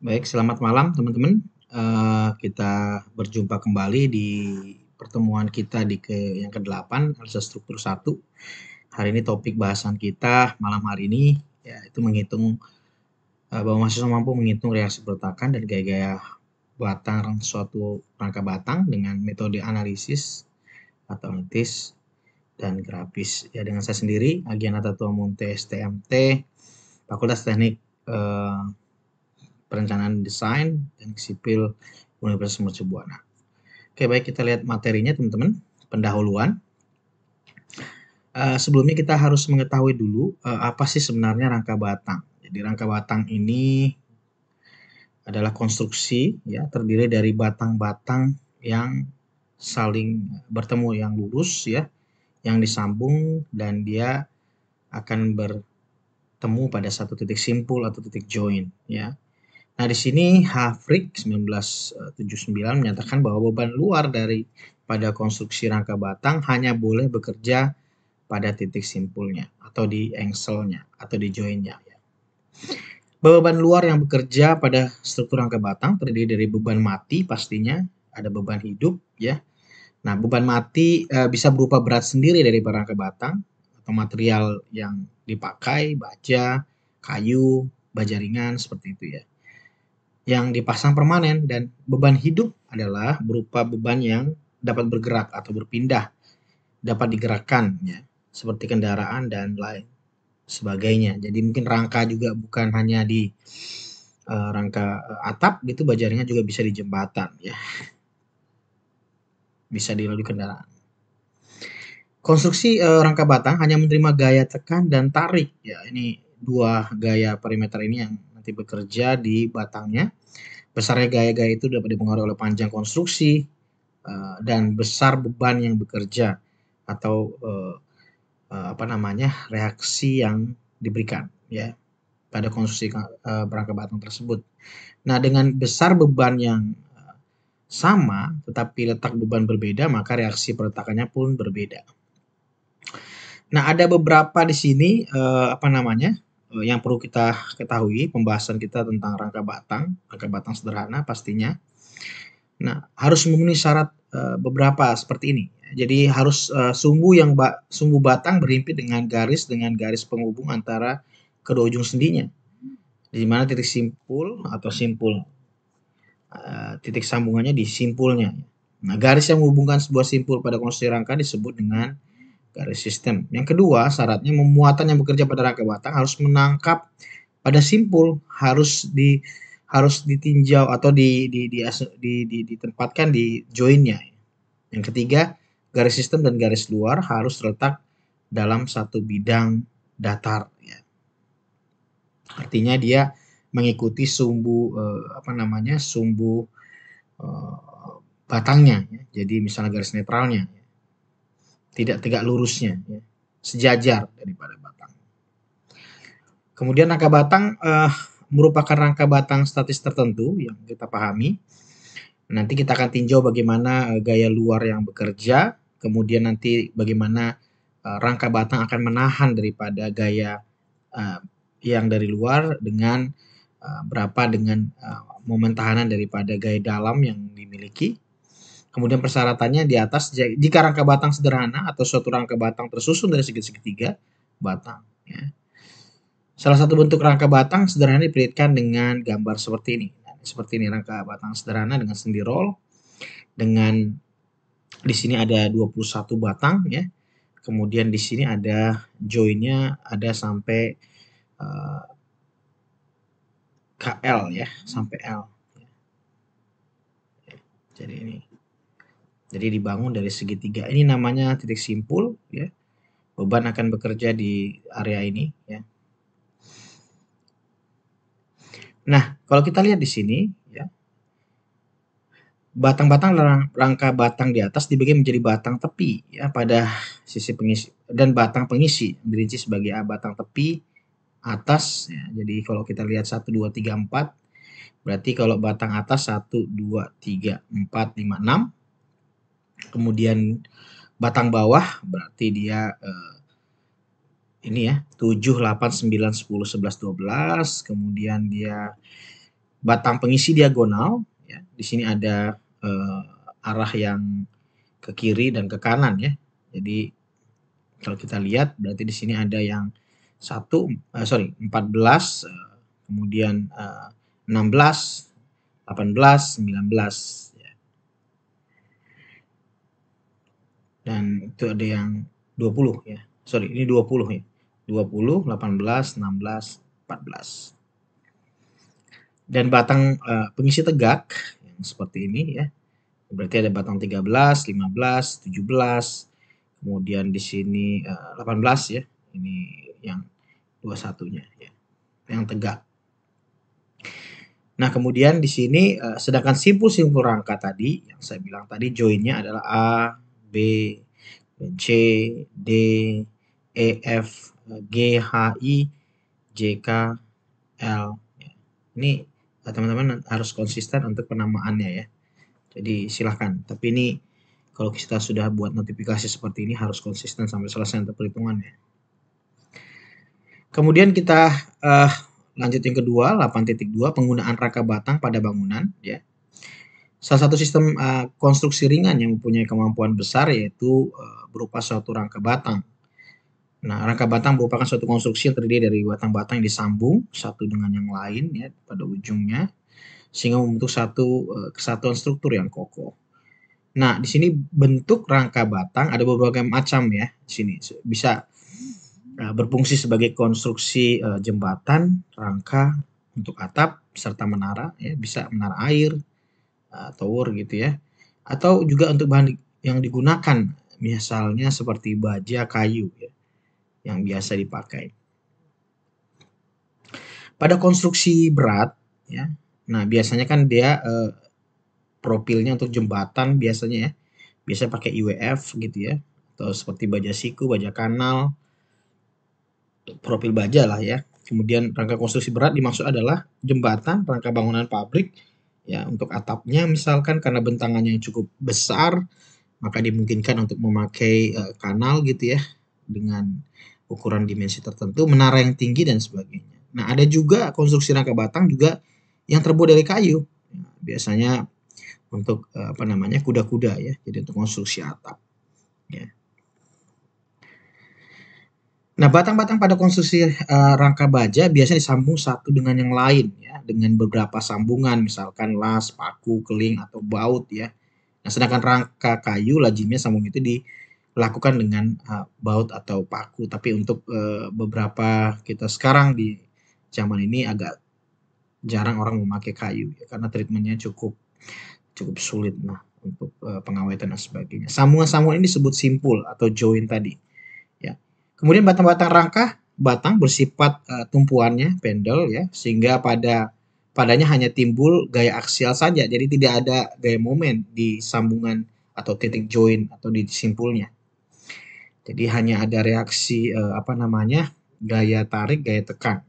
Baik, selamat malam teman-teman. Uh, kita berjumpa kembali di pertemuan kita di ke yang ke-8 analisa struktur 1. Hari ini topik bahasan kita malam hari ini yaitu menghitung uh, bahwa mahasiswa mampu menghitung reaksi pertakan dan gaya-gaya batang suatu rangka batang dengan metode analisis atau analitis dan grafis. Ya dengan saya sendiri Agianata Tua Munte STMT Fakultas Teknik eh, perencanaan desain teknik sipil Universitas Buana. Oke baik kita lihat materinya teman-teman pendahuluan. Uh, sebelumnya kita harus mengetahui dulu uh, apa sih sebenarnya rangka batang. Jadi rangka batang ini adalah konstruksi ya terdiri dari batang-batang yang saling bertemu yang lurus ya yang disambung dan dia akan bertemu pada satu titik simpul atau titik join ya. Nah, di sini Hafrik 1979 menyatakan bahwa beban luar dari pada konstruksi rangka batang hanya boleh bekerja pada titik simpulnya atau di engselnya atau di joinnya. Ya. Beban luar yang bekerja pada struktur rangka batang terdiri dari beban mati pastinya, ada beban hidup ya. Nah, beban mati e, bisa berupa berat sendiri dari rangka batang atau material yang dipakai, baja, kayu, baja ringan seperti itu ya yang dipasang permanen dan beban hidup adalah berupa beban yang dapat bergerak atau berpindah, dapat digerakkan ya, seperti kendaraan dan lain sebagainya. Jadi mungkin rangka juga bukan hanya di uh, rangka eh, atap gitu, bajarnya juga bisa di jembatan ya. Bisa dilalui kendaraan. Konstruksi uh, rangka batang hanya menerima gaya tekan dan tarik ya. Ini dua gaya perimeter ini yang nanti bekerja di batangnya. Besarnya gaya-gaya itu dapat dipengaruhi oleh panjang konstruksi uh, dan besar beban yang bekerja atau uh, uh, apa namanya reaksi yang diberikan ya pada konstruksi uh, batang tersebut. Nah dengan besar beban yang sama tetapi letak beban berbeda maka reaksi peretakannya pun berbeda. Nah, ada beberapa di sini uh, apa namanya? Eh, yang perlu kita ketahui pembahasan kita tentang rangka batang, rangka batang sederhana pastinya. Nah, harus memenuhi syarat eh, beberapa seperti ini. Jadi harus uh, sumbu yang ba sumbu batang berhimpit dengan garis dengan garis penghubung antara kedua ujung sendinya. Di mana titik simpul atau simpul titik sambungannya di simpulnya. Nah, garis yang menghubungkan sebuah simpul pada konstruksi rangka disebut dengan garis sistem. Yang kedua, syaratnya memuatan yang bekerja pada rangka batang harus menangkap pada simpul, harus di harus ditinjau atau di di di, di, di ditempatkan di joinnya. Yang ketiga, garis sistem dan garis luar harus terletak dalam satu bidang datar ya. Artinya dia mengikuti sumbu eh, apa namanya? sumbu eh, batangnya ya. Jadi misalnya garis netralnya ya tidak tegak lurusnya, ya. sejajar daripada batang. Kemudian rangka batang uh, merupakan rangka batang statis tertentu yang kita pahami. Nanti kita akan tinjau bagaimana uh, gaya luar yang bekerja, kemudian nanti bagaimana uh, rangka batang akan menahan daripada gaya uh, yang dari luar dengan berapa dengan momen tahanan daripada gaya dalam yang dimiliki Kemudian persyaratannya di atas jika rangka batang sederhana atau suatu rangka batang tersusun dari segitiga batang. Ya. Salah satu bentuk rangka batang sederhana diperlihatkan dengan gambar seperti nah, ini. Seperti ini rangka batang sederhana dengan sendi roll dengan di sini ada 21 batang ya. Kemudian di sini ada joinnya ada sampai uh, eh, KL ya sampai L. Ya. Jadi ini jadi dibangun dari segitiga. Ini namanya titik simpul ya. Beban akan bekerja di area ini ya. Nah, kalau kita lihat di sini ya. Batang-batang rangka batang di atas dibagi menjadi batang tepi ya pada sisi pengisi dan batang pengisi dirinci sebagai batang tepi atas ya. Jadi kalau kita lihat 1 2 3 4 Berarti kalau batang atas 1, 2, 3, 4, 5, 6 kemudian batang bawah berarti dia eh, ini ya 7 8 9 10 11 12 kemudian dia batang pengisi diagonal ya di sini ada eh, arah yang ke kiri dan ke kanan ya jadi kalau kita lihat berarti di sini ada yang satu eh, sorry 14 eh, kemudian eh, 16 18 19 dan itu ada yang 20 ya. Sorry, ini 20 ya. 20, 18, 16, 14. Dan batang uh, pengisi tegak yang seperti ini ya. Berarti ada batang 13, 15, 17, kemudian di sini uh, eh, 18 ya. Ini yang 21-nya ya. Yang tegak. Nah, kemudian di sini uh, sedangkan simpul-simpul rangka tadi yang saya bilang tadi joinnya adalah A, B, C, D, E, F, G, H, I, J, K, L. Ini eh, teman-teman harus konsisten untuk penamaannya ya. Jadi silahkan. Tapi ini kalau kita sudah buat notifikasi seperti ini harus konsisten sampai selesai untuk perhitungannya. Kemudian kita uh, lanjut yang kedua 8.2 penggunaan rangka batang pada bangunan ya. Salah satu sistem uh, konstruksi ringan yang mempunyai kemampuan besar yaitu uh, berupa suatu rangka batang. Nah, rangka batang merupakan suatu konstruksi yang terdiri dari batang-batang yang disambung satu dengan yang lain ya pada ujungnya sehingga membentuk satu uh, kesatuan struktur yang kokoh. Nah, di sini bentuk rangka batang ada beberapa macam ya di sini. Bisa uh, berfungsi sebagai konstruksi uh, jembatan, rangka untuk atap serta menara ya, bisa menara air, Ah, tower gitu ya. Atau juga untuk bahan yang digunakan misalnya seperti baja kayu ya, yang biasa dipakai. Pada konstruksi berat ya. Nah, biasanya kan dia eh, profilnya untuk jembatan biasanya ya. Biasanya pakai IWF gitu ya. Atau seperti baja siku, baja kanal, profil baja lah ya. Kemudian rangka konstruksi berat dimaksud adalah jembatan, rangka bangunan pabrik, Ya, untuk atapnya misalkan karena bentangannya yang cukup besar, maka dimungkinkan untuk memakai uh, kanal gitu ya dengan ukuran dimensi tertentu, menara yang tinggi dan sebagainya. Nah, ada juga konstruksi rangka batang juga yang terbuat dari kayu. Nah, biasanya untuk eh, apa namanya kuda-kuda ya, jadi untuk konstruksi atap. Ya. Nah, batang-batang pada konstruksi uh, rangka baja biasanya disambung satu dengan yang lain ya, dengan beberapa sambungan misalkan las, paku, keling atau baut ya. Nah, sedangkan rangka kayu lazimnya sambung itu dilakukan dengan uh, baut atau paku, tapi untuk uh, beberapa kita sekarang di zaman ini agak jarang orang memakai kayu ya, karena treatmentnya cukup cukup sulit nah untuk uh, pengawetan dan sebagainya. Sambungan-sambungan ini disebut simpul atau join tadi. Kemudian batang-batang rangka, batang bersifat uh, tumpuannya pendel ya, sehingga pada padanya hanya timbul gaya aksial saja, jadi tidak ada gaya momen di sambungan atau titik join atau di simpulnya. Jadi hanya ada reaksi uh, apa namanya gaya tarik, gaya tekan.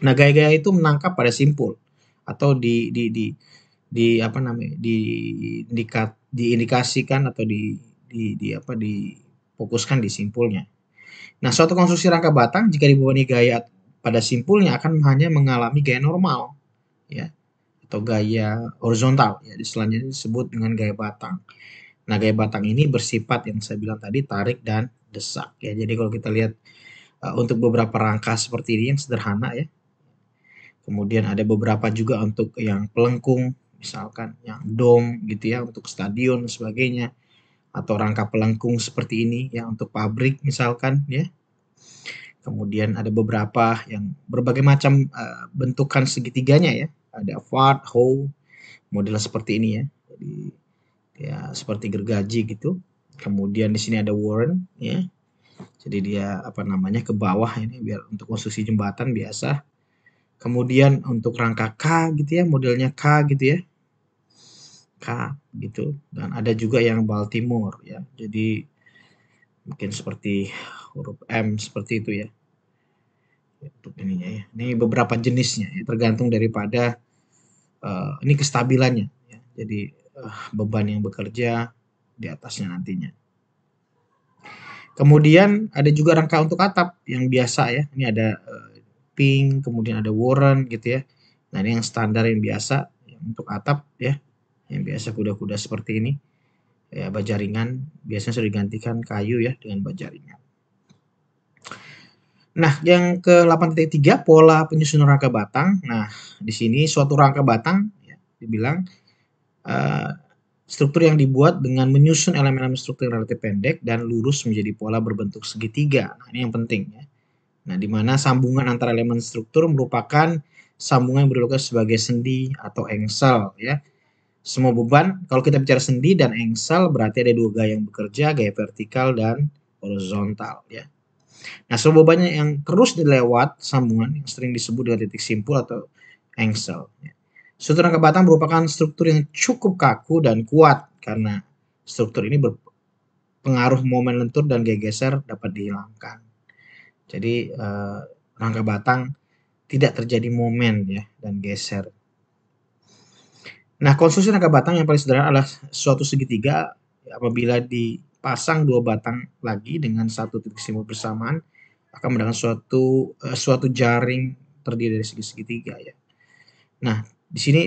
Nah gaya-gaya itu menangkap pada simpul atau di di di di apa namanya di indikat diindikasikan atau di di, di apa difokuskan di simpulnya. Nah, suatu konstruksi rangka batang jika dibebani gaya pada simpulnya akan hanya mengalami gaya normal, ya, atau gaya horizontal, ya, selanjutnya disebut dengan gaya batang. Nah, gaya batang ini bersifat yang saya bilang tadi tarik dan desak, ya. Jadi kalau kita lihat uh, untuk beberapa rangka seperti ini yang sederhana, ya. Kemudian ada beberapa juga untuk yang pelengkung, misalkan yang dom gitu ya untuk stadion dan sebagainya atau rangka pelengkung seperti ini ya untuk pabrik misalkan ya. Kemudian ada beberapa yang berbagai macam uh, bentukan segitiganya ya. Ada fart, hoe, model seperti ini ya. Jadi ya seperti gergaji gitu. Kemudian di sini ada warren ya. Jadi dia apa namanya ke bawah ini biar untuk konstruksi jembatan biasa. Kemudian untuk rangka K gitu ya, modelnya K gitu ya. K gitu dan ada juga yang Baltimore ya. Jadi mungkin seperti huruf M seperti itu ya. Untuk ininya ya. Ini beberapa jenisnya ya, tergantung daripada uh, ini kestabilannya ya. Jadi uh, beban yang bekerja di atasnya nantinya. Kemudian ada juga rangka untuk atap yang biasa ya. Ini ada uh, pink, kemudian ada warren gitu ya. Nah, ini yang standar yang biasa ya, untuk atap ya yang biasa kuda-kuda seperti ini ya baja ringan biasanya sudah digantikan kayu ya dengan baja ringan. Nah, yang ke 8.3 pola penyusun rangka batang. Nah, di sini suatu rangka batang ya, dibilang uh, struktur yang dibuat dengan menyusun elemen-elemen struktur yang relatif pendek dan lurus menjadi pola berbentuk segitiga. Nah, ini yang penting ya. Nah, di mana sambungan antara elemen struktur merupakan sambungan yang berlokasi sebagai sendi atau engsel ya semua beban. Kalau kita bicara sendi dan engsel berarti ada dua gaya yang bekerja, gaya vertikal dan horizontal ya. Nah, semua bebannya yang terus dilewat sambungan yang sering disebut dengan titik simpul atau engsel. Ya. Struktur rangka batang merupakan struktur yang cukup kaku dan kuat karena struktur ini berpengaruh momen lentur dan gaya geser dapat dihilangkan. Jadi eh, rangka batang tidak terjadi momen ya dan geser Nah, konstruksi rangka batang yang paling sederhana adalah suatu segitiga apabila dipasang dua batang lagi dengan satu titik simbol bersamaan akan mendapatkan suatu eh, suatu jaring terdiri dari segi segitiga ya. Nah, di sini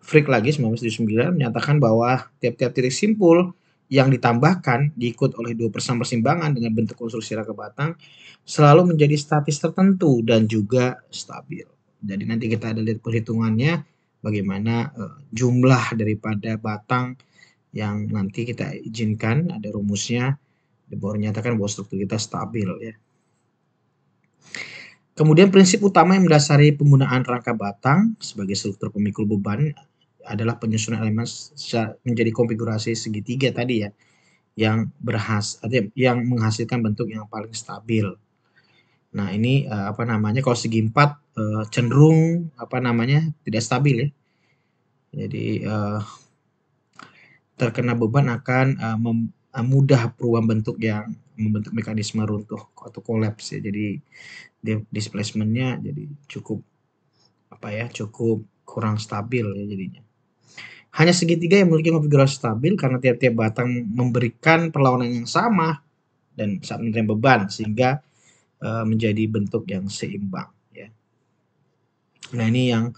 Frick lagi 1979 menyatakan bahwa tiap-tiap titik simpul yang ditambahkan diikut oleh dua persen persimbangan dengan bentuk konstruksi rangka batang selalu menjadi statis tertentu dan juga stabil. Jadi nanti kita ada lihat perhitungannya bagaimana uh, jumlah daripada batang yang nanti kita izinkan ada rumusnya Debor nyatakan bahwa struktur kita stabil ya. Kemudian prinsip utama yang mendasari penggunaan rangka batang sebagai struktur pemikul beban adalah penyusunan elemen menjadi konfigurasi segitiga tadi ya yang berhas yang menghasilkan bentuk yang paling stabil. Nah, ini uh, apa namanya kalau segi empat uh, cenderung apa namanya tidak stabil ya. Jadi uh, terkena beban akan uh, mudah perubahan bentuk yang membentuk mekanisme runtuh atau kolaps ya. Jadi displacementnya jadi cukup apa ya cukup kurang stabil ya jadinya. Hanya segitiga yang memiliki konfigurasi stabil karena tiap-tiap batang memberikan perlawanan yang sama dan saat menerima beban sehingga Eh, menjadi bentuk yang seimbang ya. Nah, ini yang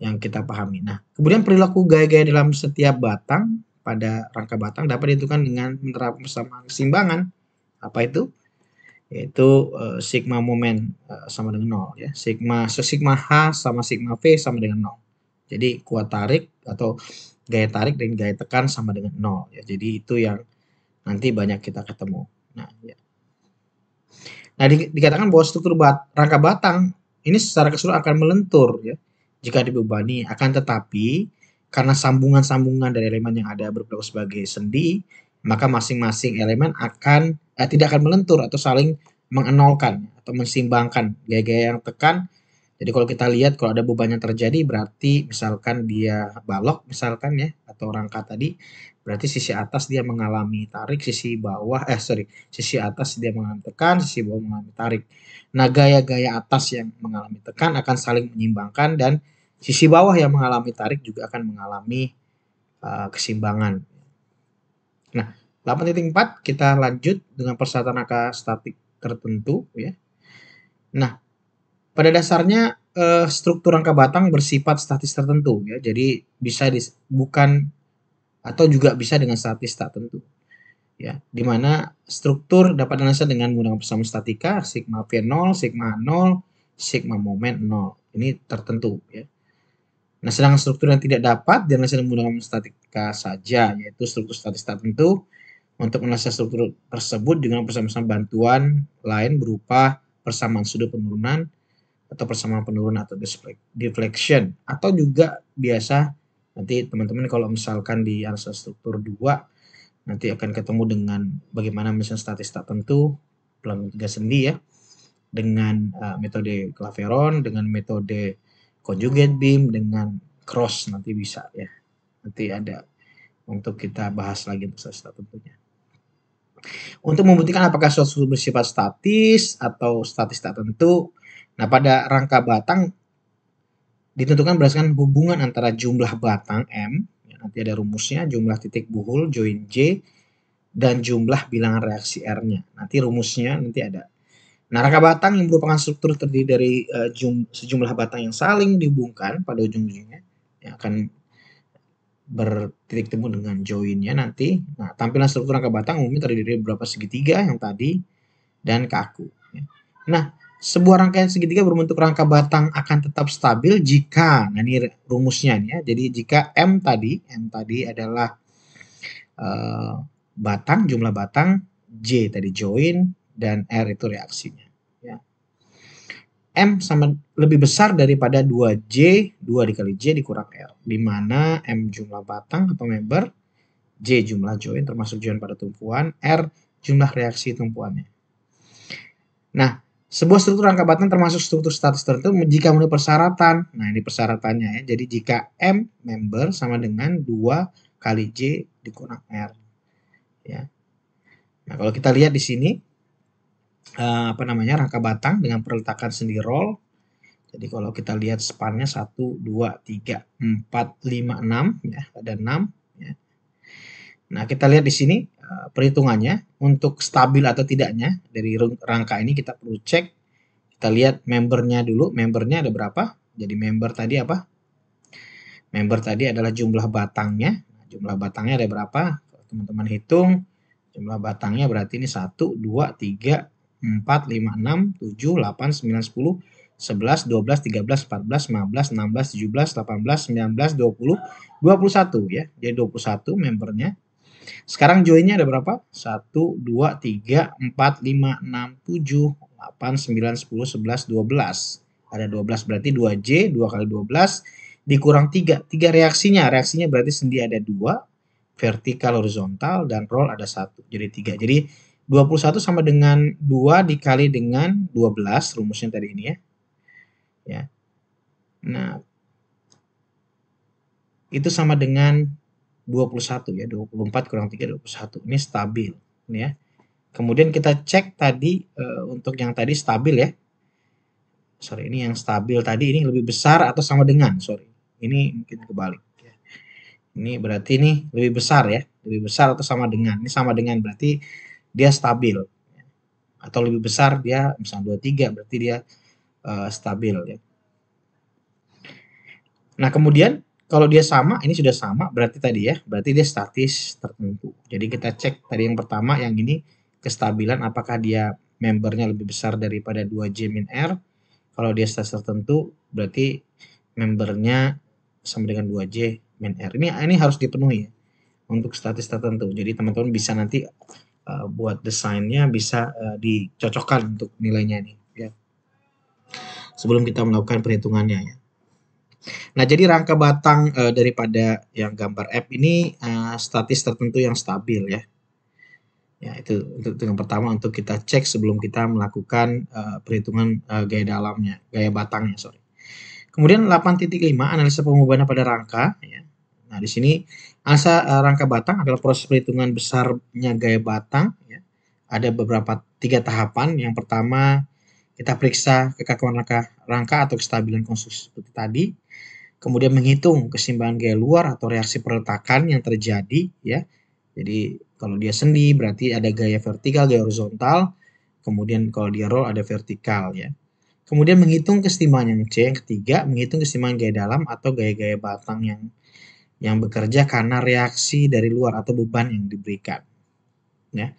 yang kita pahami. Nah, kemudian perilaku gaya-gaya dalam setiap batang pada rangka batang dapat ditentukan dengan menerapkan persamaan keseimbangan. Apa itu? Yaitu uh, sigma momen uh, sama dengan nol ya. Sigma sesigma H sama sigma V sama dengan nol. Jadi kuat tarik atau gaya tarik dan gaya tekan sama dengan nol ya. Jadi itu yang nanti banyak kita ketemu. Nah, ya. Nah, di, dikatakan bahwa struktur bat, rangka batang ini secara keseluruhan akan melentur ya jika dibebani. Akan tetapi karena sambungan-sambungan dari elemen yang ada berperilaku sebagai sendi, maka masing-masing elemen akan eh, tidak akan melentur atau saling mengenolkan atau mensimbangkan gaya-gaya yang tekan jadi kalau kita lihat kalau ada beban yang terjadi berarti misalkan dia balok misalkan ya atau rangka tadi berarti sisi atas dia mengalami tarik, sisi bawah eh sorry sisi atas dia mengalami tekan, sisi bawah mengalami tarik. Nah gaya-gaya atas yang mengalami tekan akan saling menyimbangkan dan sisi bawah yang mengalami tarik juga akan mengalami uh, eh, kesimbangan. Nah 8.4 kita lanjut dengan persyaratan angka statik tertentu ya. Nah pada dasarnya eh, struktur rangka batang bersifat statis tertentu ya. Jadi bisa dis, bukan atau juga bisa dengan statis tak tentu. Ya, di mana struktur dapat dianalisa dengan menggunakan persamaan statika sigma V 0, sigma 0, sigma momen 0. Ini tertentu ya. Nah, sedangkan struktur yang tidak dapat dianalisa dengan menggunakan statika saja, yaitu struktur statis tertentu untuk menganalisa struktur tersebut dengan persamaan bantuan lain berupa persamaan sudut penurunan, atau persamaan penurunan atau deflection atau juga biasa nanti teman-teman kalau misalkan di arsa struktur 2 nanti akan ketemu dengan bagaimana misalnya statistik tentu pelan tiga sendi ya dengan uh, metode Claveron dengan metode conjugate beam dengan cross nanti bisa ya nanti ada untuk kita bahas lagi untuk statistik tentunya untuk membuktikan apakah suatu bersifat statis atau statis tak tentu Nah, pada rangka batang ditentukan berdasarkan hubungan antara jumlah batang M, ya, nanti ada rumusnya, jumlah titik buhul join J, dan jumlah bilangan reaksi R-nya. Nanti rumusnya nanti ada. Nah, rangka batang yang merupakan struktur terdiri dari uh, jum, sejumlah batang yang saling dihubungkan pada ujung-ujungnya yang akan bertitik temu dengan joinnya nanti. Nah, tampilan struktur rangka batang umumnya terdiri dari beberapa segitiga yang tadi dan kaku. Ya. Nah, sebuah rangkaian segitiga berbentuk rangka batang akan tetap stabil jika nah ini rumusnya nih ya. Jadi jika M tadi, M tadi adalah uh, batang jumlah batang, J tadi join dan R itu reaksinya ya. M sama lebih besar daripada 2J, 2 dikali J dikurang R. Di mana M jumlah batang atau member, J jumlah join termasuk join pada tumpuan, R jumlah reaksi tumpuannya. Nah, sebuah struktur rangka batang termasuk struktur status tertentu jika memenuhi persyaratan. Nah, ini persyaratannya ya. Jadi jika M member sama dengan 2 kali J dikurang R. Ya. Nah, kalau kita lihat di sini eh, apa namanya? rangka batang dengan perletakan sendi roll. Jadi kalau kita lihat spannya 1 2 3 4 5 6 ya, ada 6 ya. Nah, kita lihat di sini Eh, perhitungannya untuk stabil atau tidaknya dari rangka ini kita perlu cek kita lihat membernya dulu membernya ada berapa jadi member tadi apa member tadi adalah jumlah batangnya nah, jumlah batangnya ada berapa teman-teman hitung jumlah batangnya berarti ini 1 2 3 4, 5, 6, 7, 8, 9, 10, 11, 12, 13, 14, 15, 16, 17, 18, 19, 20, 21 ya. Jadi 21 membernya. Sekarang joinnya ada berapa? 1, 2, 3, 4, 5, 6, 7, 8, 9, 10, 11, 12. Ada 12 berarti 2J, 2 kali 12 dikurang 3. 3 reaksinya. Reaksinya berarti sendi ada 2, vertikal horizontal, dan roll ada 1. Jadi 3. Jadi 21 sama dengan 2 dikali dengan 12 rumusnya tadi ini ya. Ya. Nah, itu sama dengan 21 ya, 24 kurang 3 21. Ini stabil, ini ya. Kemudian kita cek tadi e, untuk yang tadi stabil ya. Sorry, ini yang stabil tadi ini lebih besar atau sama dengan, sorry. Ini mungkin kebalik. Ini berarti ini lebih besar ya, lebih besar atau sama dengan. Ini sama dengan berarti dia stabil. Atau lebih besar dia misalnya 23 berarti dia uh, stabil ya. Nah, kemudian kalau dia sama, ini sudah sama, berarti tadi ya, berarti dia statis tertentu. Jadi kita cek tadi yang pertama, yang ini kestabilan apakah dia membernya lebih besar daripada 2J min R. Kalau dia statis tertentu, berarti membernya sama dengan 2J min R. Ini, ini harus dipenuhi ya, untuk statis tertentu. Jadi teman-teman bisa nanti uh, buat desainnya bisa uh, dicocokkan untuk nilainya ini. Ya. Sebelum kita melakukan perhitungannya ya. Nah, jadi rangka batang uh, daripada yang gambar F ini uh, statis tertentu yang stabil ya. Ya, itu untuk yang pertama untuk kita cek sebelum kita melakukan uh, perhitungan uh, gaya dalamnya, gaya batangnya, sorry. Kemudian 8.5 analisa pengubahan pada rangka ya. Nah, di sini analisa uh, rangka batang adalah proses perhitungan besarnya gaya batang ya. Ada beberapa tiga tahapan. Yang pertama kita periksa kekakuan rangka, rangka atau kestabilan konstruksi seperti tadi kemudian menghitung kesimbangan gaya luar atau reaksi perletakan yang terjadi ya. Jadi kalau dia sendi berarti ada gaya vertikal, gaya horizontal. Kemudian kalau dia roll ada vertikal ya. Kemudian menghitung kesimbangan yang C yang ketiga, menghitung kesimbangan gaya dalam atau gaya-gaya batang yang yang bekerja karena reaksi dari luar atau beban yang diberikan. Ya.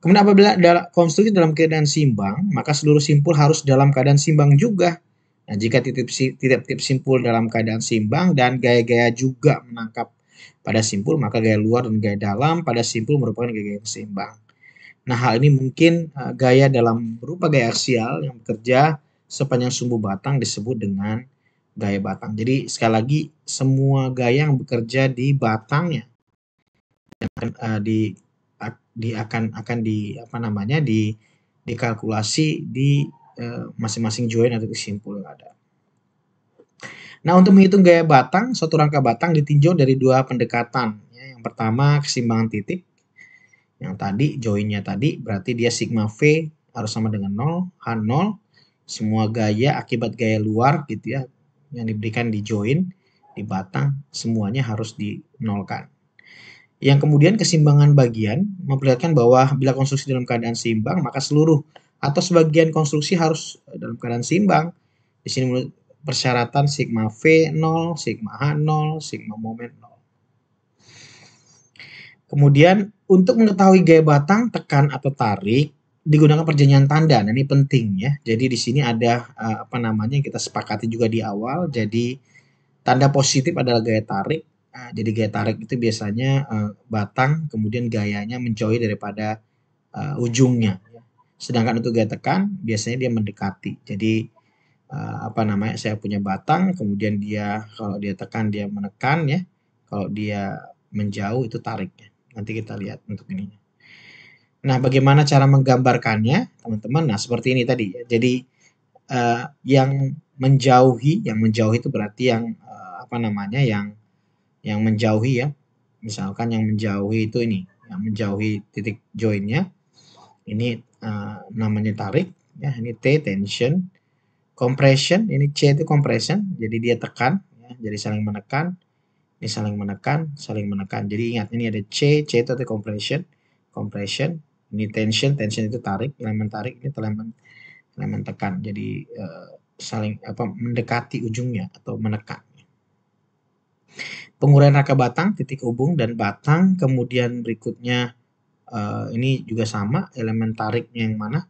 Kemudian apabila konstruksi dalam keadaan simbang, maka seluruh simpul harus dalam keadaan simbang juga. Nah, jika titip-titip simpul dalam keadaan simbang dan gaya-gaya juga menangkap pada simpul, maka gaya luar dan gaya dalam pada simpul merupakan gaya-gaya yang seimbang. Nah, hal ini mungkin uh, gaya dalam berupa gaya aksial yang bekerja sepanjang sumbu batang disebut dengan gaya batang. Jadi, sekali lagi, semua gaya yang bekerja di batangnya akan uh, eh, di di akan akan di apa namanya di dikalkulasi di Eh, masing-masing join atau kesimpul yang ada. Nah, untuk menghitung gaya batang, suatu rangka batang ditinjau dari dua pendekatan. Ya, yang pertama, kesimbangan titik. Yang tadi, joinnya tadi, berarti dia sigma V harus sama dengan 0, H0. Semua gaya akibat gaya luar gitu ya, yang diberikan di join, di batang, semuanya harus dinolkan. Yang kemudian kesimbangan bagian memperlihatkan bahwa bila konstruksi dalam keadaan seimbang, maka seluruh atau sebagian konstruksi harus eh, dalam keadaan seimbang. Di sini menurut persyaratan sigma V0, sigma H0, sigma momen 0. Kemudian untuk mengetahui gaya batang, tekan atau tarik digunakan perjanjian tanda. Nah, ini penting ya. Jadi di sini ada eh, apa namanya yang kita sepakati juga di awal. Jadi tanda positif adalah gaya tarik. Nah, jadi gaya tarik itu biasanya eh, batang kemudian gayanya menjauhi daripada ujungnya. Sedangkan untuk gaya tekan biasanya dia mendekati. Jadi uh, apa namanya? Saya punya batang, kemudian dia kalau dia tekan dia menekan ya. Kalau dia menjauh itu tariknya. Nanti kita lihat untuk ini Nah, bagaimana cara menggambarkannya, teman-teman? Nah, seperti ini tadi. Jadi uh, yang menjauhi, yang menjauhi itu berarti yang uh, apa namanya? Yang yang menjauhi ya. Misalkan yang menjauhi itu ini, yang menjauhi titik joinnya. Ini Eh, namanya tarik ya ini T tension compression ini C itu compression jadi dia tekan ya, jadi saling menekan ini saling menekan saling menekan jadi ingat ini ada C C itu, T compression compression ini tension tension itu tarik elemen tarik ini elemen elemen tekan jadi uh, saling apa mendekati ujungnya atau menekan penguraian raka batang titik hubung dan batang kemudian berikutnya uh, ini juga sama elemen tariknya yang mana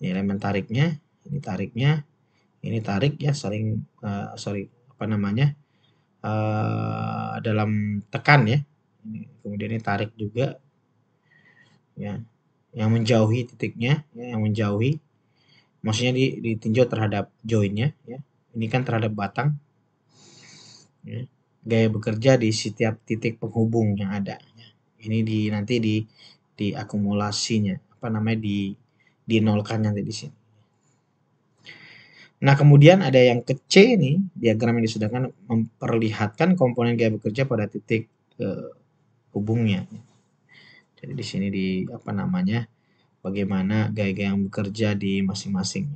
ini elemen tariknya ini tariknya ini tarik ya sering uh, eh, sorry apa namanya uh, dalam tekan ya kemudian ini tarik juga ya yang menjauhi titiknya ya, yang menjauhi maksudnya di ditinjau terhadap joinnya ya ini kan terhadap batang ya. gaya bekerja di setiap titik penghubung yang ada ini di nanti di diakumulasinya apa namanya di dinolkan nanti di sini. Nah, kemudian ada yang ke C ini, diagram yang disediakan memperlihatkan komponen gaya bekerja pada titik eh, hubungnya. Jadi di sini di apa namanya? bagaimana gaya-gaya yang bekerja di masing-masing.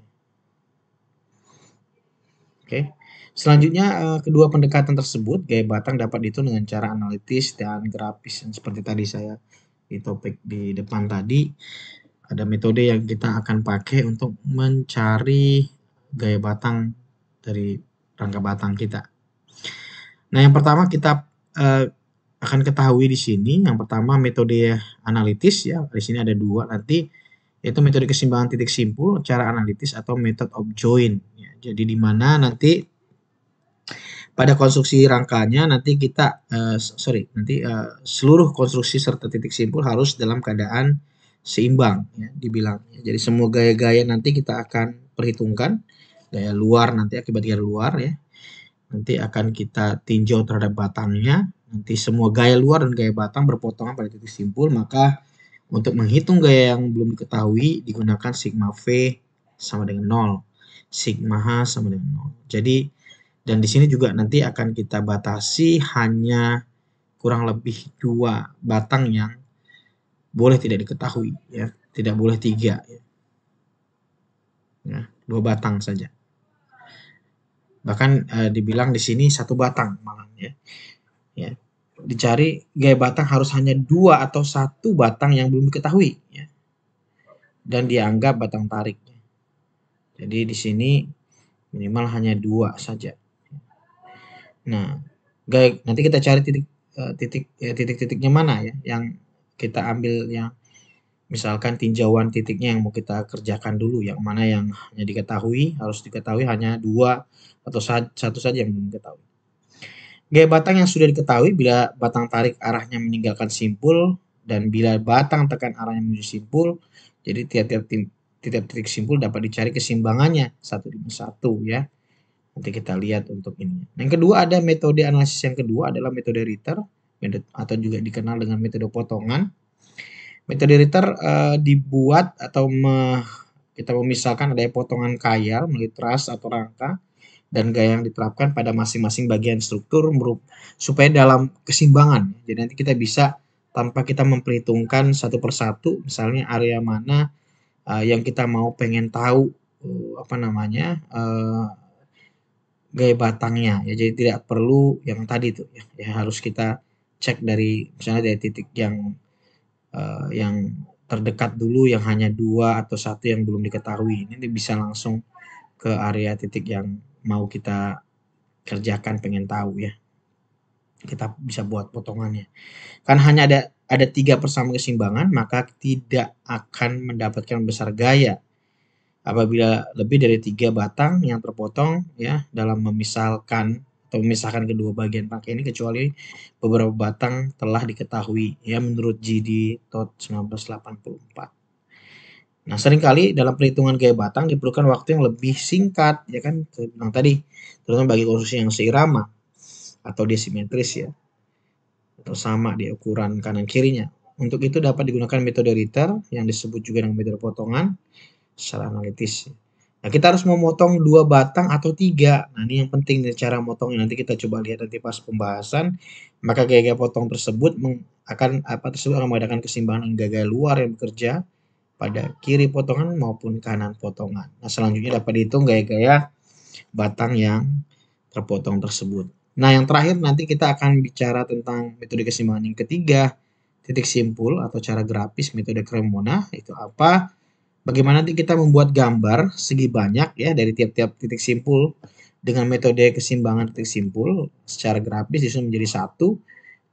Oke. Selanjutnya eh, kedua pendekatan tersebut, gaya batang dapat dihitung dengan cara analitis dan grafis seperti tadi saya di topik di depan tadi ada metode yang kita akan pakai untuk mencari gaya batang dari rangka batang kita. Nah, yang pertama kita eh, akan ketahui di sini, yang pertama metode analitis ya. Di sini ada dua nanti yaitu metode kesimbangan titik simpul, cara analitis atau method of join. Ya, jadi di mana nanti pada konstruksi rangkanya nanti kita uh, sorry nanti uh, seluruh konstruksi serta titik simpul harus dalam keadaan seimbang ya dibilang jadi semua gaya-gaya nanti kita akan perhitungkan gaya luar nanti akibat gaya luar ya nanti akan kita tinjau terhadap batangnya nanti semua gaya luar dan gaya batang berpotongan pada titik simpul maka untuk menghitung gaya yang belum diketahui digunakan sigma V sama dengan nol, sigma H sama dengan nol. jadi dan di sini juga nanti akan kita batasi hanya kurang lebih dua batang yang boleh tidak diketahui ya, tidak boleh tiga ya. Nah, dua batang saja. Bahkan e, dibilang di sini satu batang malah ya. ya. Dicari gaya batang harus hanya dua atau satu batang yang belum diketahui ya. Dan dianggap batang tarik. Ya. Jadi di sini minimal hanya dua saja. Nah, gaya, nanti kita cari titik eh, titik ya, titik-titiknya mana ya yang kita ambil yang misalkan tinjauan titiknya yang mau kita kerjakan dulu yang mana yang hanya diketahui harus diketahui hanya dua atau satu saja yang belum diketahui gaya batang yang sudah diketahui bila batang tarik arahnya meninggalkan simpul dan bila batang tekan arahnya menuju simpul jadi tiap-tiap tiap titik simpul dapat dicari kesimbangannya satu demi satu ya Nanti kita lihat untuk ini. Yang kedua ada metode analisis yang kedua adalah metode Ritter atau juga dikenal dengan metode potongan. Metode Ritter e, dibuat atau me, kita memisahkan ada potongan kayal melalui truss atau rangka dan gaya yang diterapkan pada masing-masing bagian struktur supaya dalam kesimbangan. Jadi nanti kita bisa tanpa kita memperhitungkan satu persatu misalnya area mana e, yang kita mau pengen tahu eh, apa namanya gaya batangnya ya jadi tidak perlu yang tadi tuh ya, ya harus kita cek dari misalnya dari titik yang uh, yang terdekat dulu yang hanya dua atau satu yang belum diketahui ini bisa langsung ke area titik yang mau kita kerjakan pengen tahu ya kita bisa buat potongannya kan hanya ada ada tiga persamaan keseimbangan maka tidak akan mendapatkan besar gaya apabila lebih dari tiga batang yang terpotong ya dalam memisalkan atau memisahkan kedua bagian pakai ini kecuali beberapa batang telah diketahui ya menurut GD Todd 1984. Nah seringkali dalam perhitungan gaya batang diperlukan waktu yang lebih singkat ya kan yang tadi terutama bagi konstruksi yang seirama atau desimetris ya atau sama di ukuran kanan kirinya. Untuk itu dapat digunakan metode Ritter yang disebut juga dengan metode potongan secara analitis. Nah, kita harus memotong dua batang atau tiga. Nah, ini yang penting dari cara motongnya. Nanti kita coba lihat nanti pas pembahasan. Maka gaya gaya potong tersebut akan apa tersebut akan mengadakan keseimbangan gaya luar yang bekerja pada kiri potongan maupun kanan potongan. Nah, selanjutnya dapat dihitung gaya-gaya batang yang terpotong tersebut. Nah, yang terakhir nanti kita akan bicara tentang metode keseimbangan yang ketiga, titik simpul atau cara grafis metode Cremona itu apa? Bagaimana nanti kita membuat gambar segi banyak ya dari tiap-tiap titik simpul dengan metode kesimbangan titik simpul secara grafis disusun menjadi satu,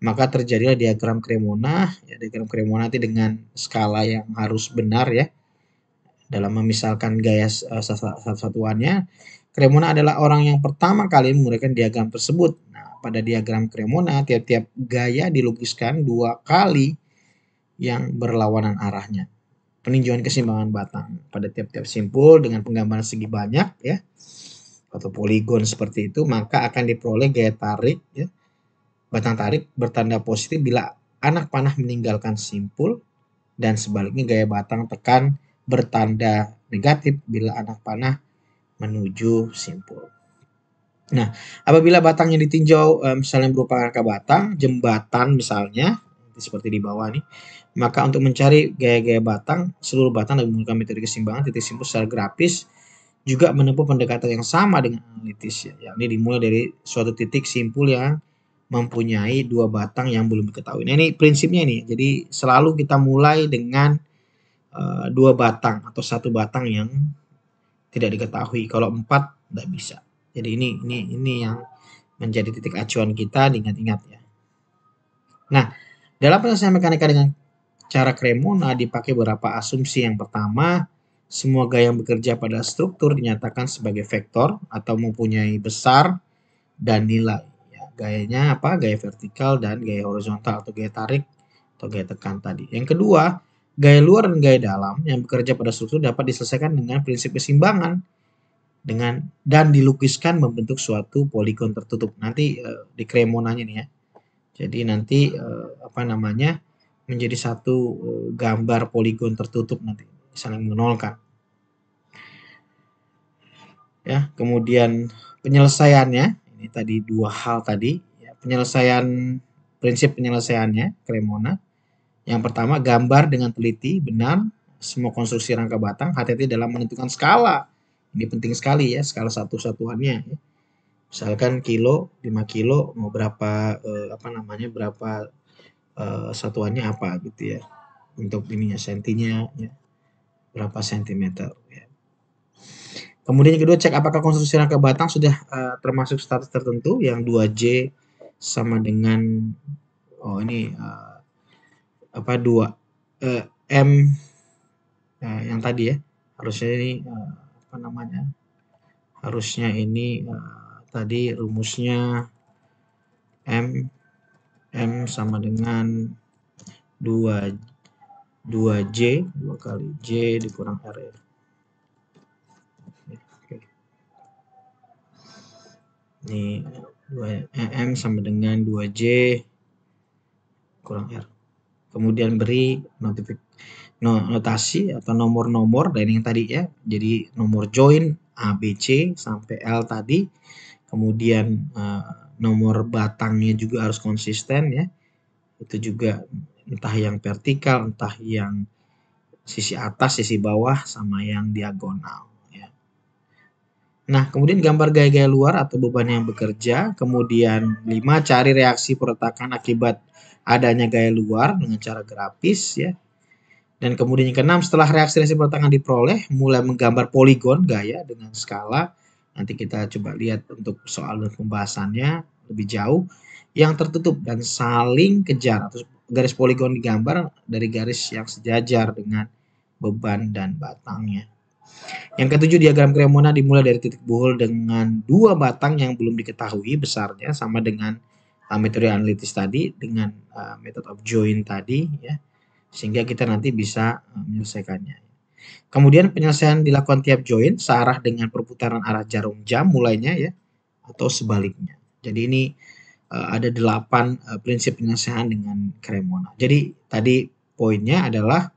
maka terjadilah diagram Cremona. Ya, diagram Cremona nanti dengan skala yang harus benar ya dalam memisalkan gaya uh, eh, satuannya. Cremona adalah orang yang pertama kali menggunakan diagram tersebut. Nah, pada diagram Cremona tiap-tiap gaya dilukiskan dua kali yang berlawanan arahnya peninjauan kesimbangan batang pada tiap-tiap simpul dengan penggambaran segi banyak ya atau poligon seperti itu maka akan diperoleh gaya tarik ya. batang tarik bertanda positif bila anak panah meninggalkan simpul dan sebaliknya gaya batang tekan bertanda negatif bila anak panah menuju simpul. Nah, apabila batang yang ditinjau eh, misalnya berupa rangka batang, jembatan misalnya seperti di bawah nih. Maka untuk mencari gaya-gaya batang, seluruh batang dan menggunakan metode kesimbangan titik simpul secara grafis juga menempuh pendekatan yang sama dengan analitis ya. ini dimulai dari suatu titik simpul yang mempunyai dua batang yang belum diketahui. Nah, ini prinsipnya nih. Jadi selalu kita mulai dengan uh, dua batang atau satu batang yang tidak diketahui. Kalau empat tidak bisa. Jadi ini ini ini yang menjadi titik acuan kita diingat-ingat ya. Nah, dalam penyelesaian mekanika dengan cara Cremona dipakai beberapa asumsi. Yang pertama, semua gaya yang bekerja pada struktur dinyatakan sebagai vektor atau mempunyai besar dan nilai. Ya, gayanya apa? Gaya vertikal dan gaya horizontal atau gaya tarik atau gaya tekan tadi. Yang kedua, gaya luar dan gaya dalam yang bekerja pada struktur dapat diselesaikan dengan prinsip keseimbangan dengan dan dilukiskan membentuk suatu poligon tertutup. Nanti eh, di Cremonanya nih ya. Jadi nanti uh, apa namanya menjadi satu uh, gambar poligon tertutup nanti saling menolkan. Ya, kemudian penyelesaiannya ini tadi dua hal tadi ya, penyelesaian prinsip penyelesaiannya Cremona. Yang pertama gambar dengan teliti benar semua konstruksi rangka batang hati-hati dalam menentukan skala. Ini penting sekali ya skala satu satuannya. Ya misalkan kilo 5 kilo mau berapa eh, apa namanya berapa eh, satuannya apa gitu ya untuk ininya sentinya ya berapa sentimeter ya. Kemudian yang kedua cek apakah konstruksi rangka batang sudah eh, termasuk status tertentu yang 2J sama dengan oh ini eh, apa 2 eh, M eh, yang tadi ya. Harusnya ini eh, apa namanya? Harusnya ini eh, tadi rumusnya M M sama dengan 2 2J 2 kali J dikurang R ya. Oke. Ini 2 eh, M sama dengan 2J kurang R. Kemudian beri notifik notasi atau nomor-nomor dan yang tadi ya. Jadi nomor join ABC sampai L tadi kemudian uh, nomor batangnya juga harus konsisten ya itu juga entah yang vertikal entah yang sisi atas sisi bawah sama yang diagonal ya. nah kemudian gambar gaya-gaya luar atau beban yang bekerja kemudian lima, cari reaksi peretakan akibat adanya gaya luar dengan cara grafis ya dan kemudian yang keenam setelah reaksi-reaksi peretakan diperoleh mulai menggambar poligon gaya dengan skala Nanti kita coba lihat untuk soal pembahasannya lebih jauh yang tertutup dan saling kejar atau garis poligon digambar dari garis yang sejajar dengan beban dan batangnya. Yang ketujuh diagram Cremona dimulai dari titik buhul dengan dua batang yang belum diketahui besarnya sama dengan uh, metode analitis tadi dengan uh, metode of join tadi ya sehingga kita nanti bisa uh, menyelesaikannya. Kemudian penyelesaian dilakukan tiap join searah dengan perputaran arah jarum jam mulainya ya atau sebaliknya. Jadi ini uh, ada delapan uh, prinsip penyelesaian dengan Cremona. Jadi tadi poinnya adalah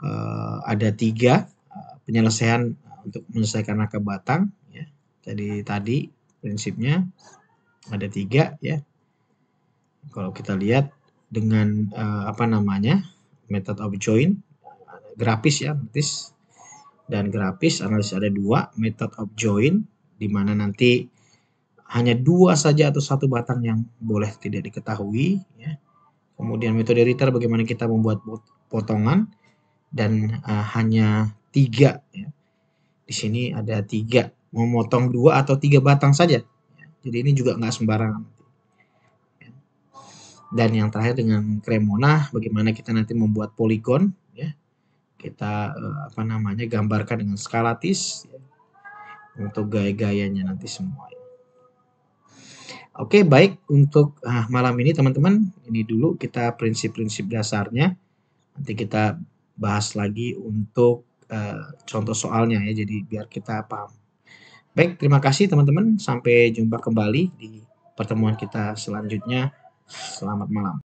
uh, ada tiga uh, penyelesaian untuk menyelesaikan rangka batang. Ya. Jadi tadi prinsipnya ada tiga ya. Kalau kita lihat dengan uh, apa namanya method of join grafis ya grafis dan grafis analisis ada dua method of join di mana nanti hanya dua saja atau satu batang yang boleh tidak diketahui ya. kemudian metode return bagaimana kita membuat potongan dan uh, hanya tiga ya. di sini ada tiga memotong dua atau tiga batang saja jadi ini juga nggak sembarangan dan yang terakhir dengan kremona, bagaimana kita nanti membuat poligon kita eh, apa namanya gambarkan dengan skalatis ya, untuk gaya-gayanya nanti semua. Ya. Oke, baik untuk ah, malam ini teman-teman, ini dulu kita prinsip-prinsip dasarnya. Nanti kita bahas lagi untuk uh, contoh soalnya ya, jadi biar kita paham. Baik, terima kasih teman-teman. Sampai jumpa kembali di pertemuan kita selanjutnya. Selamat malam.